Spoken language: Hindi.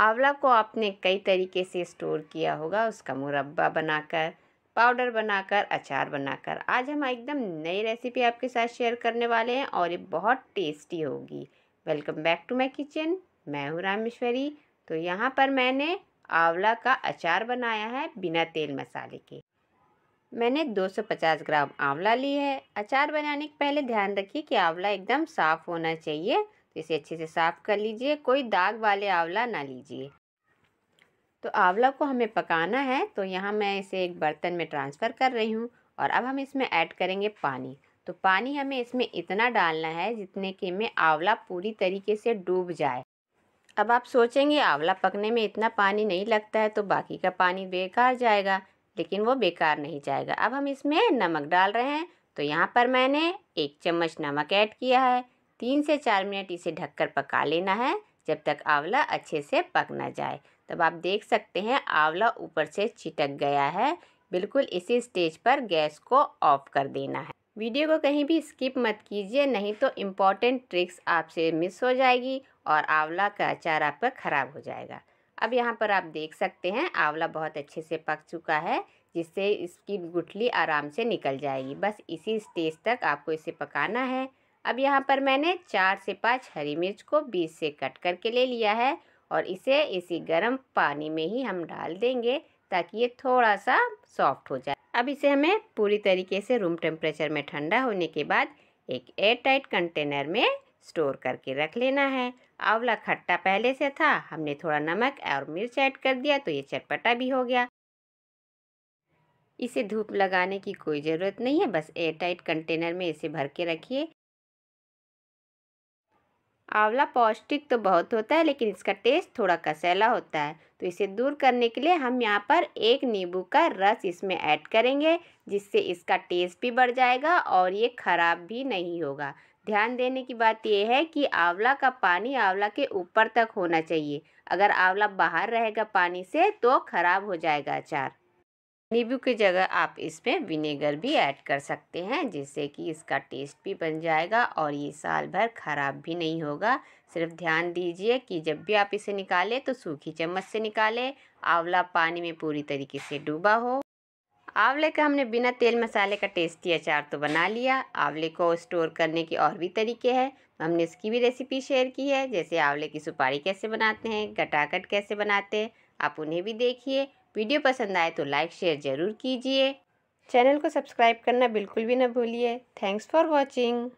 आंवला को आपने कई तरीके से स्टोर किया होगा उसका मुरब्बा बनाकर पाउडर बनाकर अचार बनाकर आज हम एकदम नई रेसिपी आपके साथ शेयर करने वाले हैं और ये बहुत टेस्टी होगी welcome back to my kitchen मैं हूँ रामेश्वरी तो यहाँ पर मैंने आंवला का अचार बनाया है बिना तेल मसाले के मैंने 250 ग्राम आंवला ली है अचार बनाने के पहले ध्यान रखिए कि आंवला एकदम साफ़ होना चाहिए तो इसे अच्छे से साफ़ कर लीजिए कोई दाग वाले आंवला ना लीजिए तो आंवला को हमें पकाना है तो यहाँ मैं इसे एक बर्तन में ट्रांसफ़र कर रही हूँ और अब हम इसमें ऐड करेंगे पानी तो पानी हमें इसमें इतना डालना है जितने कि में आंवला पूरी तरीके से डूब जाए अब आप सोचेंगे आंवला पकने में इतना पानी नहीं लगता है तो बाकी का पानी बेकार जाएगा लेकिन वो बेकार नहीं जाएगा अब हम इसमें नमक डाल रहे हैं तो यहाँ पर मैंने एक चम्मच नमक ऐड किया है तीन से चार मिनट इसे ढककर पका लेना है जब तक आंवला अच्छे से पक ना जाए तब आप देख सकते हैं आंवला ऊपर से छिटक गया है बिल्कुल इसी स्टेज पर गैस को ऑफ कर देना है वीडियो को कहीं भी स्किप मत कीजिए नहीं तो इम्पॉर्टेंट ट्रिक्स आपसे मिस हो जाएगी और आंवला का अचार आपका ख़राब हो जाएगा अब यहाँ पर आप देख सकते हैं आंवला बहुत अच्छे से पक चुका है जिससे इसकी गुठली आराम से निकल जाएगी बस इसी स्टेज तक आपको इसे पकाना है अब यहाँ पर मैंने चार से पाँच हरी मिर्च को बीच से कट करके ले लिया है और इसे इसी गर्म पानी में ही हम डाल देंगे ताकि ये थोड़ा सा सॉफ्ट हो जाए अब इसे हमें पूरी तरीके से रूम टेम्परेचर में ठंडा होने के बाद एक एयर टाइट कंटेनर में स्टोर करके रख लेना है आंवला खट्टा पहले से था हमने थोड़ा नमक और मिर्च ऐड कर दिया तो ये चटपटा भी हो गया इसे धूप लगाने की कोई ज़रूरत नहीं है बस एयर टाइट कंटेनर में इसे भर के रखिए आंवला पौष्टिक तो बहुत होता है लेकिन इसका टेस्ट थोड़ा कसैला होता है तो इसे दूर करने के लिए हम यहाँ पर एक नींबू का रस इसमें ऐड करेंगे जिससे इसका टेस्ट भी बढ़ जाएगा और ये ख़राब भी नहीं होगा ध्यान देने की बात यह है कि आंवला का पानी आंवला के ऊपर तक होना चाहिए अगर आंवला बाहर रहेगा पानी से तो ख़राब हो जाएगा अचार नींबू की जगह आप इसमें विनेगर भी ऐड कर सकते हैं जिससे कि इसका टेस्ट भी बन जाएगा और ये साल भर ख़राब भी नहीं होगा सिर्फ ध्यान दीजिए कि जब भी आप इसे निकालें तो सूखी चम्मच से निकालें आंवला पानी में पूरी तरीके से डूबा हो आंवले का हमने बिना तेल मसाले का टेस्टी अचार तो बना लिया आंवले को स्टोर करने के और भी तरीके हैं हमने इसकी भी रेसिपी शेयर की है जैसे आंवले की सुपारी कैसे बनाते हैं गटाकट कैसे बनाते हैं आप उन्हें भी देखिए वीडियो पसंद आए तो लाइक शेयर ज़रूर कीजिए चैनल को सब्सक्राइब करना बिल्कुल भी ना भूलिए थैंक्स फॉर वॉचिंग